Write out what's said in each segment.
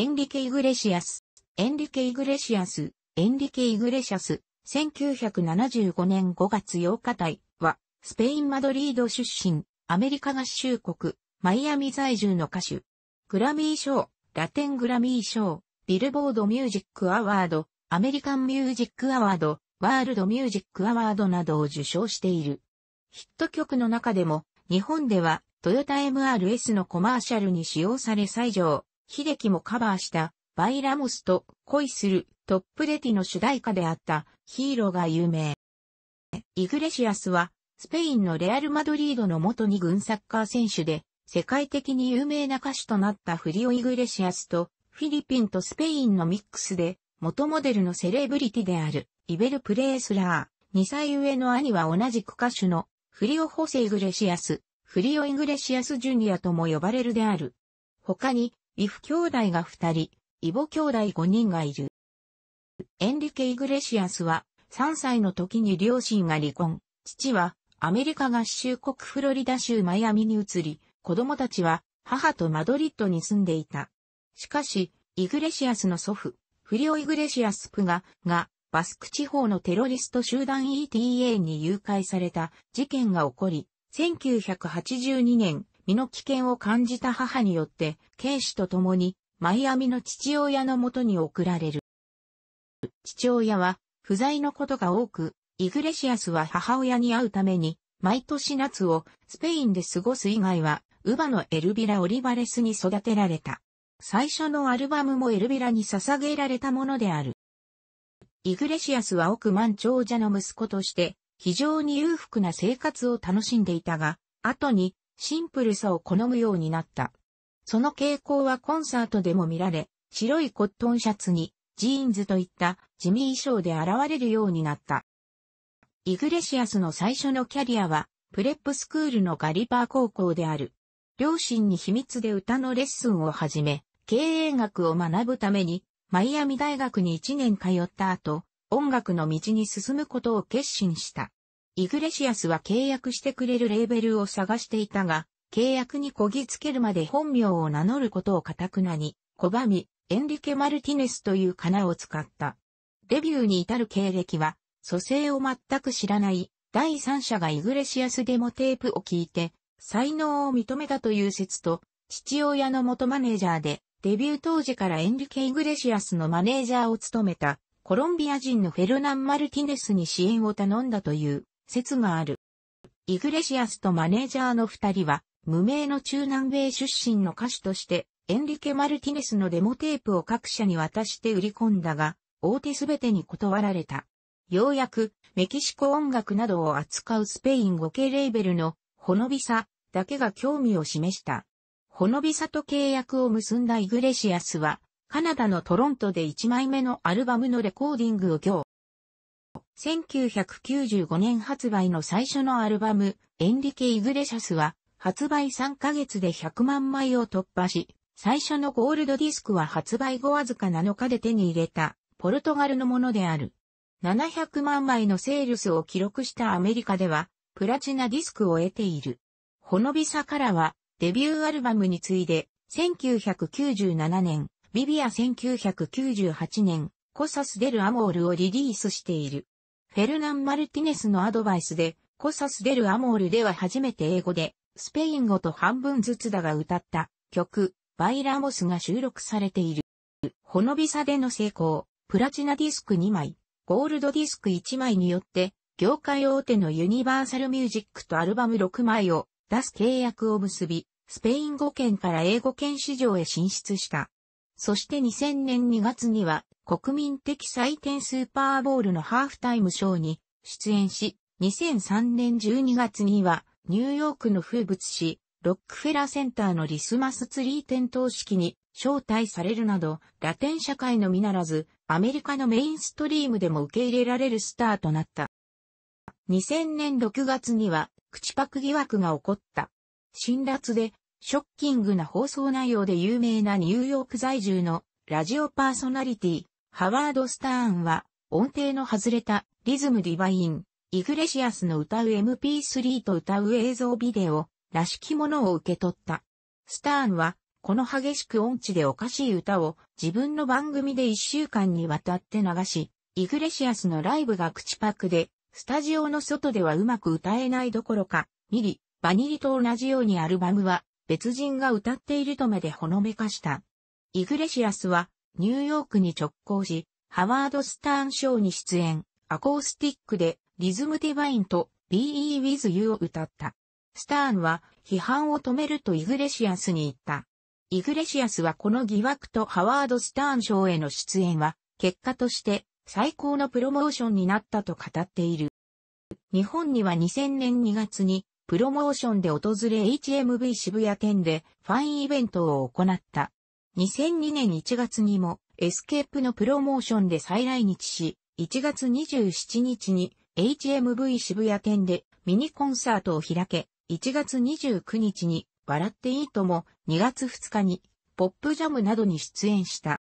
エンリケ・イグレシアス、エンリケ・イグレシアス、エンリケ・イグレシアス、1975年5月8日帯は、スペイン・マドリード出身、アメリカ合衆国、マイアミ在住の歌手。グラミー賞、ラテングラミー賞、ビルボード・ミュージック・アワード、アメリカン・ミュージック・アワード、ワールド・ミュージック・アワードなどを受賞している。ヒット曲の中でも、日本では、トヨタ MRS のコマーシャルに使用され最上、秀樹もカバーした、バイラモスと恋するトップレティの主題歌であったヒーローが有名。イグレシアスは、スペインのレアル・マドリードの元二軍サッカー選手で、世界的に有名な歌手となったフリオ・イグレシアスと、フィリピンとスペインのミックスで、元モデルのセレブリティである、イベル・プレースラー、2歳上の兄は同じく歌手の、フリオ・ホセ・イグレシアス、フリオ・イグレシアス・ジュニアとも呼ばれるである。他に、イフ兄弟が二人、イボ兄弟五人がいる。エンリケ・イグレシアスは三歳の時に両親が離婚。父はアメリカ合衆国フロリダ州マイアミに移り、子供たちは母とマドリッドに住んでいた。しかし、イグレシアスの祖父、フリオ・イグレシアスプガが、バスク地方のテロリスト集団 ETA に誘拐された事件が起こり、1982年、身の危険を感じた母によって、警視と共に、マイアミの父親のもとに送られる。父親は、不在のことが多く、イグレシアスは母親に会うために、毎年夏をスペインで過ごす以外は、ウバのエルビラ・オリバレスに育てられた。最初のアルバムもエルビラに捧げられたものである。イグレシアスは奥万長者の息子として、非常に裕福な生活を楽しんでいたが、後にシンプルさを好むようになった。その傾向はコンサートでも見られ、白いコットンシャツにジーンズといった地味衣装で現れるようになった。イグレシアスの最初のキャリアは、プレップスクールのガリバー高校である。両親に秘密で歌のレッスンを始め、経営学を学ぶために、マイアミ大学に1年通った後、音楽の道に進むことを決心した。イグレシアスは契約してくれるレーベルを探していたが、契約にこぎつけるまで本名を名乗ることをかたくなに、拒み、エンリケ・マルティネスというカナを使った。デビューに至る経歴は、蘇生を全く知らない第三者がイグレシアスデモテープを聞いて、才能を認めたという説と、父親の元マネージャーで、デビュー当時からエンリケ・イグレシアスのマネージャーを務めた、コロンビア人のフェルナン・マルティネスに支援を頼んだという説がある。イグレシアスとマネージャーの二人は、無名の中南米出身の歌手として、エンリケ・マルティネスのデモテープを各社に渡して売り込んだが、大手すべてに断られた。ようやく、メキシコ音楽などを扱うスペイン語系レーベルの、ホノビサだけが興味を示した。ホノビサと契約を結んだイグレシアスは、カナダのトロントで1枚目のアルバムのレコーディングを今日、1995年発売の最初のアルバム、エンリケ・イグレシャスは、発売3ヶ月で100万枚を突破し、最初のゴールドディスクは発売後わずか7日で手に入れた、ポルトガルのものである。700万枚のセールスを記録したアメリカでは、プラチナディスクを得ている。ほのびさからは、デビューアルバムに次いで、1997年、ビビア1998年、コサス・デル・アモールをリリースしている。フェルナン・マルティネスのアドバイスで、コサス・デル・アモールでは初めて英語で、スペイン語と半分ずつだが歌った曲、バイラモスが収録されている。ほのびさでの成功、プラチナディスク2枚、ゴールドディスク1枚によって、業界大手のユニバーサルミュージックとアルバム6枚を出す契約を結び、スペイン語圏から英語圏市場へ進出した。そして2000年2月には国民的祭典スーパーボールのハーフタイムショーに出演し、2003年12月にはニューヨークの風物詩、ロックフェラーセンターのリスマスツリー点灯式に招待されるなど、ラテン社会のみならず、アメリカのメインストリームでも受け入れられるスターとなった。2000年6月には、口パク疑惑が起こった。辛辣でショッキングな放送内容で有名なニューヨーク在住のラジオパーソナリティ、ハワード・スターンは、音程の外れたリズムディバイン、イグレシアスの歌う MP3 と歌う映像ビデオらしきものを受け取った。スターンは、この激しく音痴でおかしい歌を自分の番組で一週間にわたって流し、イグレシアスのライブが口パクで、スタジオの外ではうまく歌えないどころか、ミリ、バニリと同じようにアルバムは別人が歌っているとめでほのめかした。イグレシアスは、ニューヨークに直行し、ハワード・スターン賞に出演、アコースティックで、リズム・ディバインと、Be With You を歌った。スターンは、批判を止めるとイグレシアスに言った。イグレシアスはこの疑惑とハワード・スターン賞への出演は、結果として、最高のプロモーションになったと語っている。日本には2000年2月にプロモーションで訪れ HMV 渋谷店でファインイベントを行った。2002年1月にもエスケープのプロモーションで再来日し、1月27日に HMV 渋谷店でミニコンサートを開け、1月29日に笑っていいとも2月2日にポップジャムなどに出演した。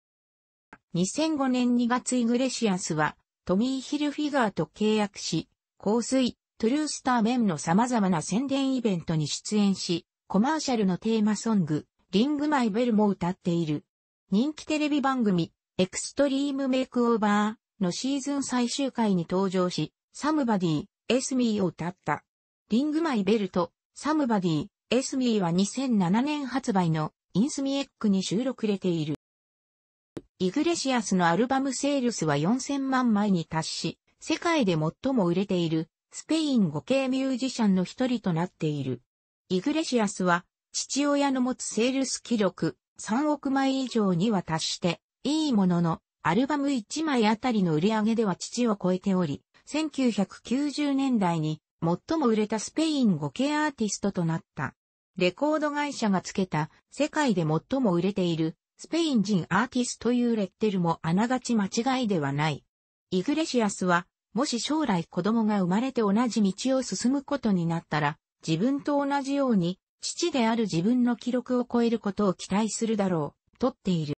2005年2月イグレシアスはトミー・ヒルフィガーと契約し、香水、トゥルースターメンの様々な宣伝イベントに出演し、コマーシャルのテーマソング、リングマイベルも歌っている。人気テレビ番組、エクストリームメイクオーバーのシーズン最終回に登場し、サムバディ、エスミーを歌った。リングマイベルと、サムバディ、エスミーは2007年発売のインスミエックに収録れている。イグレシアスのアルバムセールスは4000万枚に達し、世界で最も売れているスペイン語系ミュージシャンの一人となっている。イグレシアスは、父親の持つセールス記録3億枚以上には達して、いいものの、アルバム1枚あたりの売り上げでは父を超えており、1990年代に最も売れたスペイン語系アーティストとなった。レコード会社がつけた世界で最も売れているスペイン人アーティストというレッテルもあながち間違いではない。イグレシアスはもし将来子供が生まれて同じ道を進むことになったら、自分と同じように、父である自分の記録を超えることを期待するだろう、とっている。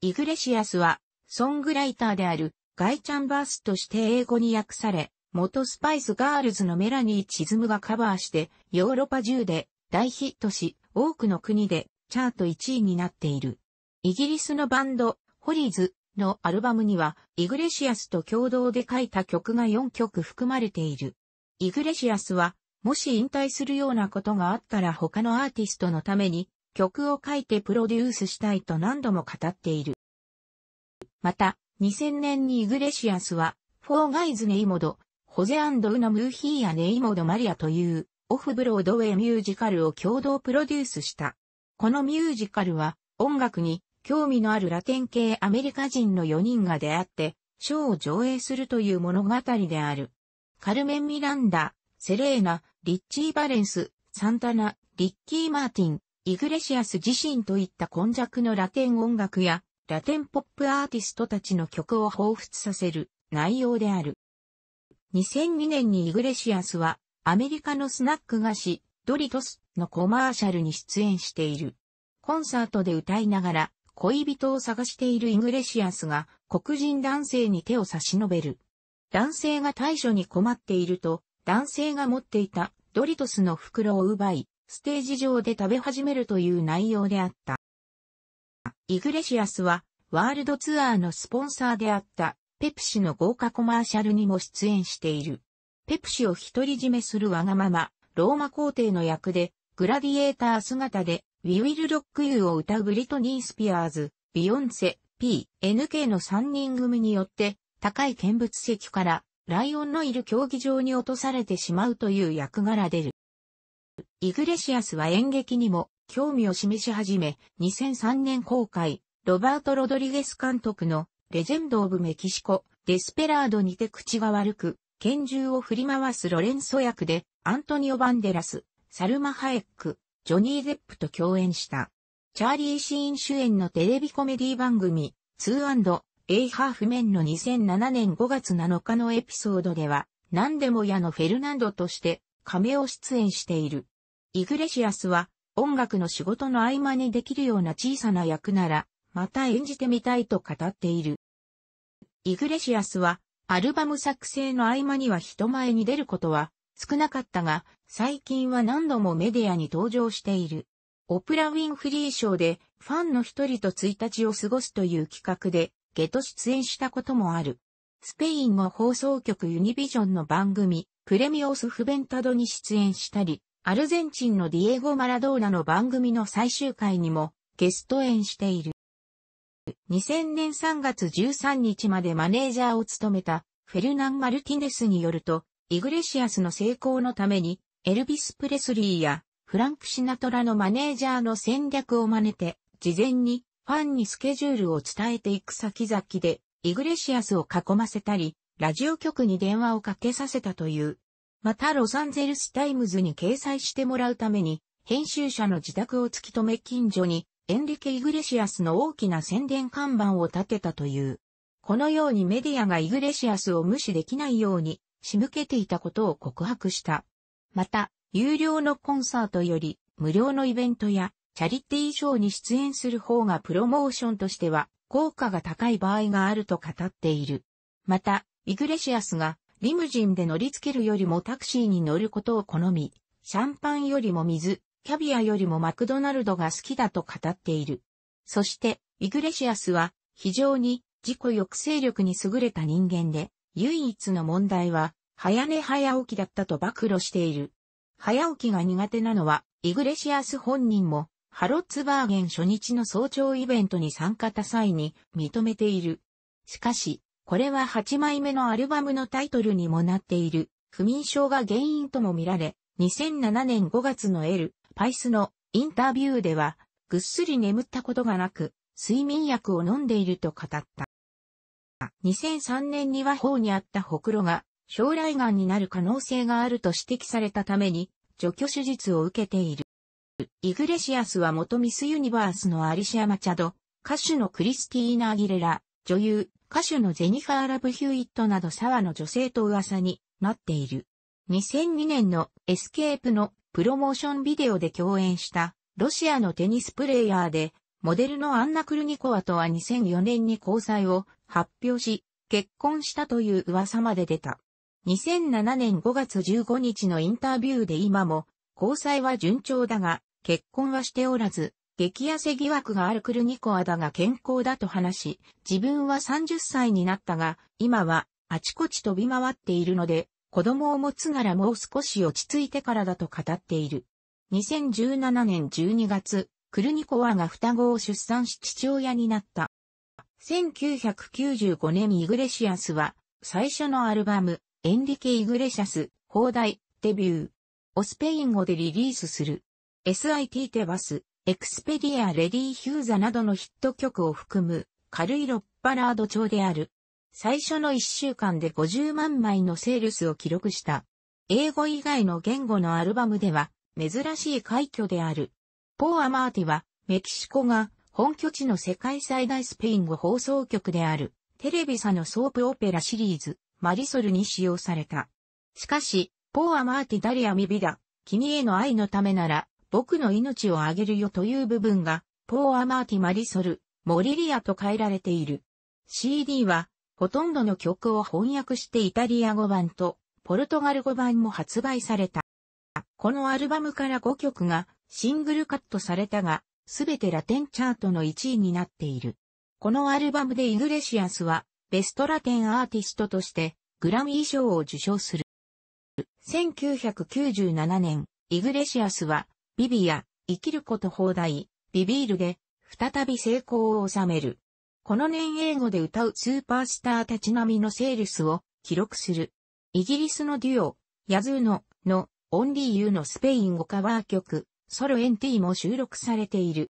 イグレシアスは、ソングライターである、ガイ・チャンバースとして英語に訳され、元スパイスガールズのメラニー・チズムがカバーして、ヨーロッパ中で大ヒットし、多くの国でチャート1位になっている。イギリスのバンド、ホリーズ、のアルバムには、イグレシアスと共同で書いた曲が4曲含まれている。イグレシアスは、もし引退するようなことがあったら他のアーティストのために曲を書いてプロデュースしたいと何度も語っている。また、2000年にイグレシアスは、フォーガイズネイモド、ホゼアンド・ウナムーヒーやネイモドマリアというオフブロードウェイミュージカルを共同プロデュースした。このミュージカルは音楽に興味のあるラテン系アメリカ人の4人が出会って、ショーを上映するという物語である。カルメン・ミランダ、セレーナ、リッチー・バレンス、サンタナ、リッキー・マーティン、イグレシアス自身といった今弱のラテン音楽や、ラテンポップアーティストたちの曲を彷彿させる内容である。2002年にイグレシアスは、アメリカのスナック菓子、ドリトスのコマーシャルに出演している。コンサートで歌いながら、恋人を探しているイグレシアスが黒人男性に手を差し伸べる。男性が対処に困っていると、男性が持っていたドリトスの袋を奪い、ステージ上で食べ始めるという内容であった。イグレシアスは、ワールドツアーのスポンサーであった、ペプシの豪華コマーシャルにも出演している。ペプシを独り占めするわがまま、ローマ皇帝の役で、グラディエーター姿で We Will Rock You を歌うブリトニー・スピアーズ、ビヨンセ、P、NK の3人組によって、高い見物席からライオンのいる競技場に落とされてしまうという役柄出る。イグレシアスは演劇にも興味を示し始め、2003年公開、ロバート・ロドリゲス監督のレジェンド・オブ・メキシコ、デスペラードにて口が悪く、拳銃を振り回すロレンソ役で、アントニオ・バンデラス、サルマ・ハエック、ジョニー・ゼップと共演した。チャーリー・シーン主演のテレビコメディ番組、2& A ハーフメンの2007年5月7日のエピソードでは、何でも屋のフェルナンドとして、亀を出演している。イグレシアスは、音楽の仕事の合間にできるような小さな役なら、また演じてみたいと語っている。イグレシアスは、アルバム作成の合間には人前に出ることは、少なかったが、最近は何度もメディアに登場している。オプラ・ウィンフリー賞でファンの一人と一日を過ごすという企画で、ゲト出演したこともある。スペインの放送局ユニビジョンの番組、プレミオス・フベンタドに出演したり、アルゼンチンのディエゴ・マラドーナの番組の最終回にもゲスト演している。2000年3月13日までマネージャーを務めたフェルナン・マルティネスによると、イグレシアスの成功のために、エルビス・プレスリーやフランク・シナトラのマネージャーの戦略を真似て、事前にファンにスケジュールを伝えていく先々で、イグレシアスを囲ませたり、ラジオ局に電話をかけさせたという。またロサンゼルスタイムズに掲載してもらうために、編集者の自宅を突き止め近所に、エンリケ・イグレシアスの大きな宣伝看板を立てたという。このようにメディアがイグレシアスを無視できないように、仕向けていたことを告白した。また、有料のコンサートより無料のイベントやチャリティーショーに出演する方がプロモーションとしては効果が高い場合があると語っている。また、イグレシアスがリムジンで乗り付けるよりもタクシーに乗ることを好み、シャンパンよりも水、キャビアよりもマクドナルドが好きだと語っている。そして、イグレシアスは非常に自己抑制力に優れた人間で、唯一の問題は、早寝早起きだったと暴露している。早起きが苦手なのは、イグレシアス本人も、ハロッツバーゲン初日の早朝イベントに参加した際に認めている。しかし、これは8枚目のアルバムのタイトルにもなっている、不眠症が原因とも見られ、2007年5月の L、パイスのインタビューでは、ぐっすり眠ったことがなく、睡眠薬を飲んでいると語った。2003年には法にあったほくろが将来癌になる可能性があると指摘されたために除去手術を受けている。イグレシアスは元ミスユニバースのアリシア・マチャド、歌手のクリスティーナ・アギレラ、女優、歌手のゼニファー・ラブヒューイットなど沢の女性と噂になっている。2002年のエスケープのプロモーションビデオで共演したロシアのテニスプレイヤーでモデルのアンナ・クルニコワとは2004年に交際を発表し、結婚したという噂まで出た。2007年5月15日のインタビューで今も、交際は順調だが、結婚はしておらず、激痩せ疑惑があるクルニコアだが健康だと話し、自分は30歳になったが、今はあちこち飛び回っているので、子供を持つならもう少し落ち着いてからだと語っている。2017年12月、クルニコワが双子を出産し父親になった。1995年イグレシアスは、最初のアルバム、エンリケ・イグレシアス、放題、デビュー。をスペイン語でリリースする。SIT テバス、エクスペディア・レディ・ヒューザなどのヒット曲を含む、軽いロッパラード調である。最初の1週間で50万枚のセールスを記録した。英語以外の言語のアルバムでは、珍しい快挙である。ポー・アマーティは、メキシコが本拠地の世界最大スペイン語放送局である、テレビサのソープオペラシリーズ、マリソルに使用された。しかし、ポー・アマーティ・ダリア・ミビダ、君への愛のためなら、僕の命をあげるよという部分が、ポー・アマーティ・マリソル、モリリアと変えられている。CD は、ほとんどの曲を翻訳してイタリア語版と、ポルトガル語版も発売された。このアルバムから5曲が、シングルカットされたが、すべてラテンチャートの1位になっている。このアルバムでイグレシアスは、ベストラテンアーティストとして、グラミー賞を受賞する。1997年、イグレシアスは、ビビア、生きること放題、ビビールで、再び成功を収める。この年英語で歌うスーパースターたち並みのセールスを記録する。イギリスのデュオ、ヤズーノのオンリーユーのスペイン語カバー曲、ソロ NT も収録されている。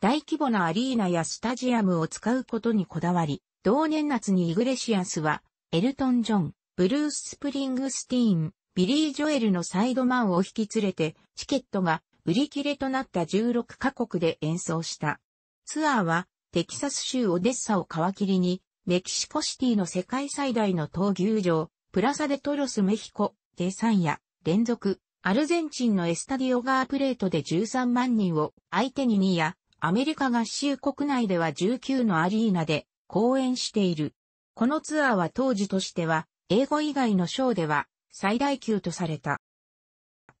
大規模なアリーナやスタジアムを使うことにこだわり、同年夏にイグレシアスは、エルトン・ジョン、ブルース・スプリングスティーン、ビリー・ジョエルのサイドマンを引き連れて、チケットが売り切れとなった16カ国で演奏した。ツアーは、テキサス州オデッサを皮切りに、メキシコシティの世界最大の闘牛場、プラサデトロスメヒコ、デサンヤ、連続アルゼンチンのエスタディオガープレートで13万人を相手に2や、アメリカ合衆国内では19のアリーナで公演している。このツアーは当時としては、英語以外のショーでは最大級とされた。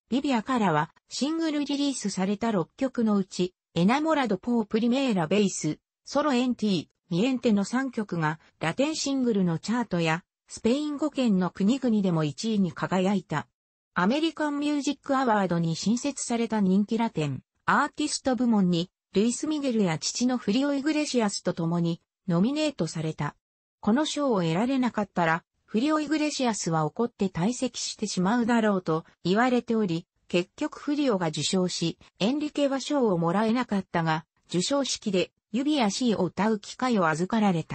ビビアからはシングルリリースされた6曲のうち、エナモラド・ポー・プリメーラ・ベース、ソロ・エンティミエンテの3曲がラテンシングルのチャートやスペイン語圏の国々でも1位に輝いた。アメリカンミュージックアワードに新設された人気ラテン、アーティスト部門に、ルイス・ミゲルや父のフリオ・イグレシアスと共に、ノミネートされた。この賞を得られなかったら、フリオ・イグレシアスは怒って退席してしまうだろうと言われており、結局フリオが受賞し、エンリケは賞をもらえなかったが、受賞式で指や C を歌う機会を預かられた。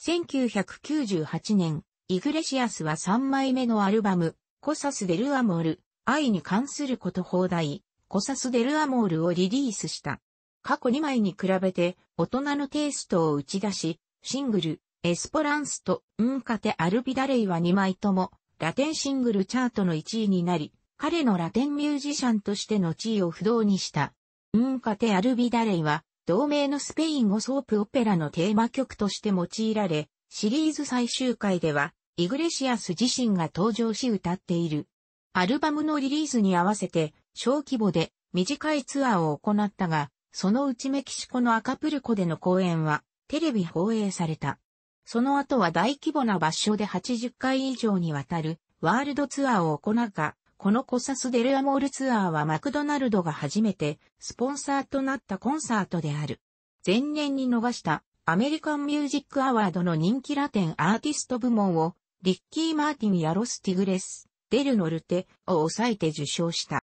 1998年、イグレシアスは3枚目のアルバム、コサス・デル・アモール、愛に関すること放題、コサス・デル・アモールをリリースした。過去2枚に比べて、大人のテイストを打ち出し、シングル、エスポランスと、ウンカテ・アルビダレイは2枚とも、ラテンシングルチャートの1位になり、彼のラテンミュージシャンとしての地位を不動にした。ウンカテ・アルビダレイは、同名のスペイン語ソープオペラのテーマ曲として用いられ、シリーズ最終回では、イグレシアス自身が登場し歌っている。アルバムのリリースに合わせて小規模で短いツアーを行ったが、そのうちメキシコのアカプルコでの公演はテレビ放映された。その後は大規模な場所で80回以上にわたるワールドツアーを行うが、このコサスデルアモールツアーはマクドナルドが初めてスポンサーとなったコンサートである。前年に逃したアメリカンミュージックアワードの人気ラテンアーティスト部門をリッキー・マーティンやロス・ティグレス、デル・ノルテを抑えて受賞した。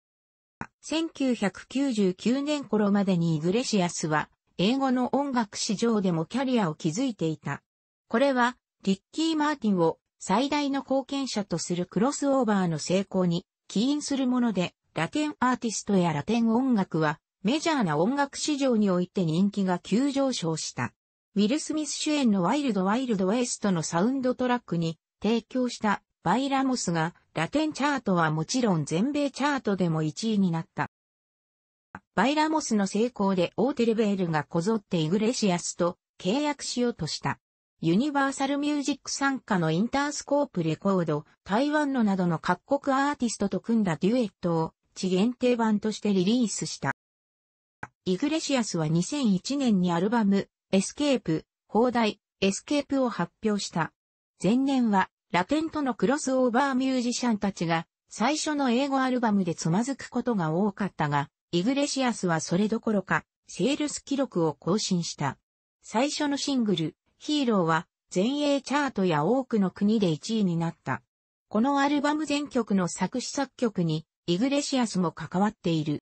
1999年頃までにイグレシアスは、英語の音楽史上でもキャリアを築いていた。これは、リッキー・マーティンを最大の貢献者とするクロスオーバーの成功に起因するもので、ラテンアーティストやラテン音楽は、メジャーな音楽史上において人気が急上昇した。ウィル・スミス主演のワイルド・ワイルド・ウエストのサウンドトラックに、提供したバイラモスがラテンチャートはもちろん全米チャートでも1位になった。バイラモスの成功でオーテルベールがこぞってイグレシアスと契約しようとした。ユニバーサルミュージック参加のインタースコープレコード、台湾のなどの各国アーティストと組んだデュエットを地限定版としてリリースした。イグレシアスは2001年にアルバム、エスケープ、放題、エスケープを発表した。前年はラテンとのクロスオーバーミュージシャンたちが最初の英語アルバムでつまずくことが多かったが、イグレシアスはそれどころか、セールス記録を更新した。最初のシングル、ヒーローは全英チャートや多くの国で1位になった。このアルバム全曲の作詞作曲に、イグレシアスも関わっている。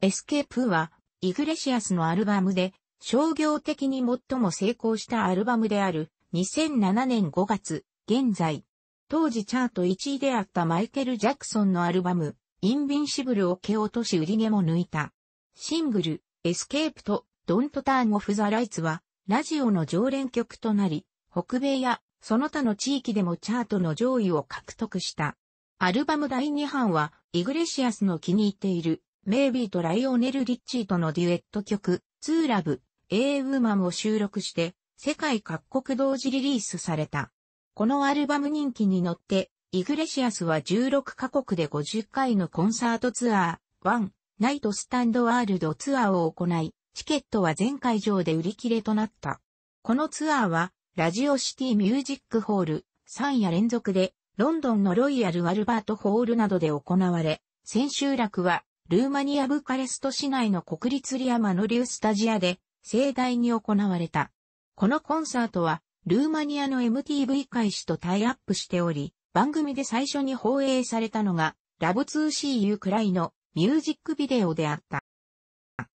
エスケープは、イグレシアスのアルバムで、商業的に最も成功したアルバムである、2007年5月、現在、当時チャート1位であったマイケル・ジャクソンのアルバム、インビンシブルを蹴落とし売り毛も抜いた。シングル、エスケープと、ドントターンオフザライツは、ラジオの常連曲となり、北米やその他の地域でもチャートの上位を獲得した。アルバム第2版は、イグレシアスの気に入っている、メイビーとライオネル・リッチーとのデュエット曲、ツーラブ、エーウーマンを収録して、世界各国同時リリースされた。このアルバム人気に乗って、イグレシアスは16カ国で50回のコンサートツアー、ワン、ナイトスタンドワールドツアーを行い、チケットは全会場で売り切れとなった。このツアーは、ラジオシティミュージックホール、3夜連続で、ロンドンのロイヤル・アルバート・ホールなどで行われ、千秋楽は、ルーマニア・ブカレスト市内の国立リアマノリウスタジアで、盛大に行われた。このコンサートは、ルーマニアの MTV 開始とタイアップしており、番組で最初に放映されたのが、ラブ 2CU くらいのミュージックビデオであった。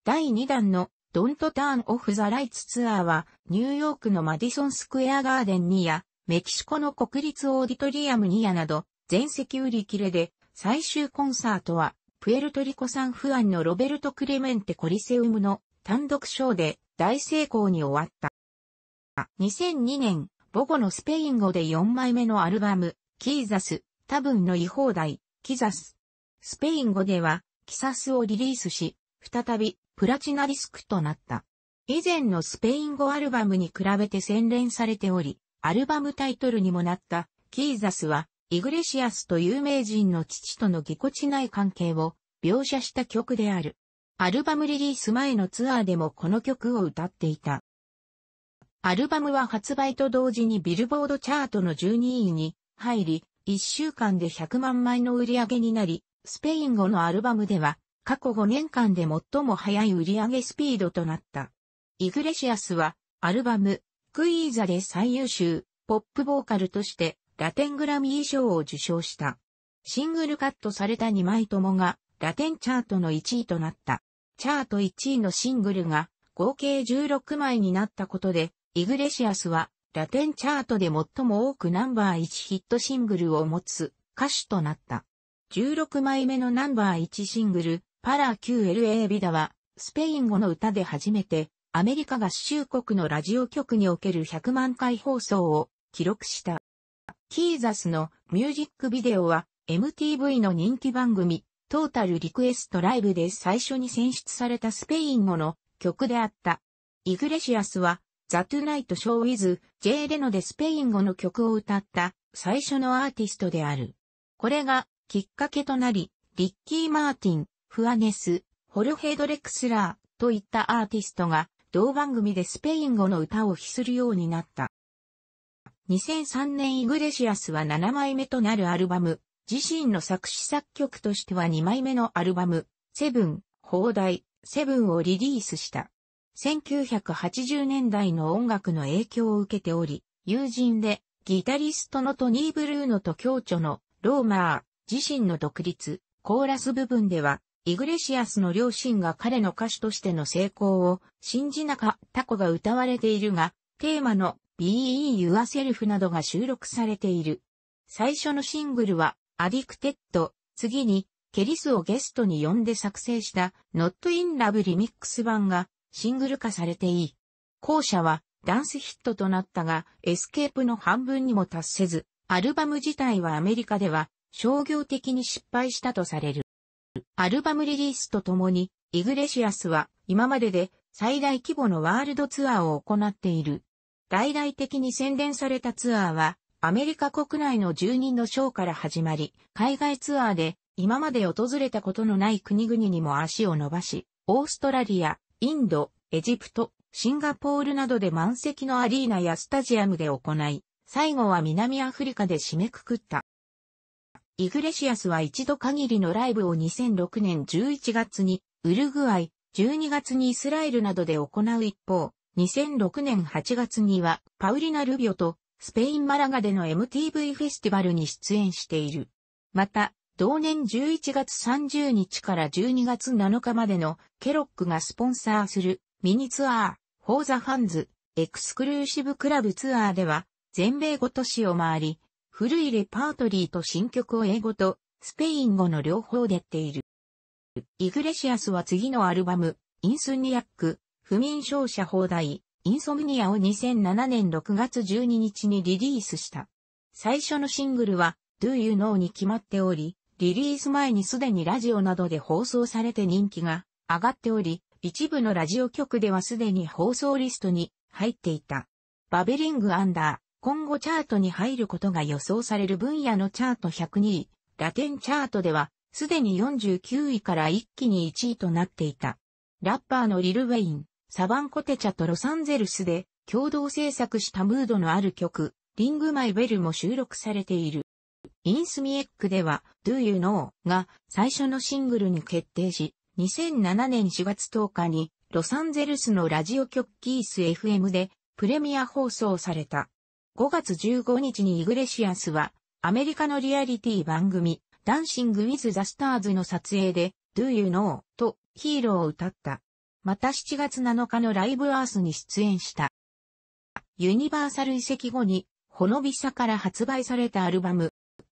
第2弾の Don't Turn Off the Lights ツアーは、ニューヨークのマディソンスクエアガーデンにや、メキシコの国立オーディトリアムにやなど、全席売り切れで、最終コンサートは、プエルトリコん。不安のロベルト・クレメンテ・コリセウムの単独ショーで大成功に終わった。2002年、母語のスペイン語で4枚目のアルバム、キーザス、多分の違法題、キザス。スペイン語では、キサスをリリースし、再び、プラチナリスクとなった。以前のスペイン語アルバムに比べて洗練されており、アルバムタイトルにもなった、キーザスは、イグレシアスと有名人の父とのぎこちない関係を描写した曲である。アルバムリリース前のツアーでもこの曲を歌っていた。アルバムは発売と同時にビルボードチャートの12位に入り、1週間で100万枚の売り上げになり、スペイン語のアルバムでは過去5年間で最も速い売り上げスピードとなった。イグレシアスはアルバムクイーザで最優秀ポップボーカルとしてラテングラミー賞を受賞した。シングルカットされた2枚ともがラテンチャートの1位となった。チャート1位のシングルが合計16枚になったことでイグレシアスは、ラテンチャートで最も多くナンバー1ヒットシングルを持つ歌手となった。16枚目のナンバー1シングル、パラ QLA ビダは、スペイン語の歌で初めて、アメリカ合衆国のラジオ局における100万回放送を記録した。キーザスのミュージックビデオは MTV の人気番組トータルリクエストライブで最初に選出されたスペイン語の曲であった。イグレシアスはザ・トゥ・ナイト・ショー・ウィズ、J・ レノでスペイン語の曲を歌った最初のアーティストである。これがきっかけとなり、リッキー・マーティン、フアネス、ホルヘド・レクスラーといったアーティストが同番組でスペイン語の歌を披するようになった。2003年イグレシアスは7枚目となるアルバム、自身の作詞作曲としては2枚目のアルバム、セブン、放題、セブンをリリースした。1980年代の音楽の影響を受けており、友人でギタリストのトニー・ブルーノと共著のローマー自身の独立、コーラス部分では、イグレシアスの両親が彼の歌手としての成功を信じなかった子が歌われているが、テーマの Be Yourself などが収録されている。最初のシングルは a d ィ i c t e d 次にケリスをゲストに呼んで作成した Not in Love リミックス版がシングル化されていい。後者はダンスヒットとなったが、エスケープの半分にも達せず、アルバム自体はアメリカでは商業的に失敗したとされる。アルバムリリースとともに、イグレシアスは今までで最大規模のワールドツアーを行っている。大々的に宣伝されたツアーは、アメリカ国内の住人のショーから始まり、海外ツアーで今まで訪れたことのない国々にも足を伸ばし、オーストラリア、インド、エジプト、シンガポールなどで満席のアリーナやスタジアムで行い、最後は南アフリカで締めくくった。イグレシアスは一度限りのライブを2006年11月にウルグアイ、12月にイスラエルなどで行う一方、2006年8月にはパウリナ・ルビオとスペイン・マラガでの MTV フェスティバルに出演している。また、同年11月30日から12月7日までのケロックがスポンサーするミニツアー、フォーザファンズ、エクスクルーシブクラブツアーでは、全米ご都市を回り、古いレパートリーと新曲を英語とスペイン語の両方でっている。イグレシアスは次のアルバム、インスニアック、不眠症者放題、インソムニアを2007年6月12日にリリースした。最初のシングルは、Do You Know に決まっており、リリース前にすでにラジオなどで放送されて人気が上がっており、一部のラジオ局ではすでに放送リストに入っていた。バベリングアンダー、今後チャートに入ることが予想される分野のチャート102位、ラテンチャートでは、すでに49位から一気に1位となっていた。ラッパーのリル・ウェイン、サバンコテチャとロサンゼルスで共同制作したムードのある曲、リング・マイ・ベルも収録されている。インスミエックでは Do You Know が最初のシングルに決定し、2007年4月10日にロサンゼルスのラジオ局キース FM でプレミア放送された。5月15日にイグレシアスはアメリカのリアリティ番組ダンシング・ウィズ・ザ・スターズの撮影で Do You Know とヒーローを歌った。また7月7日のライブアースに出演した。ユニバーサル遺跡後に、ほのびさから発売されたアルバム、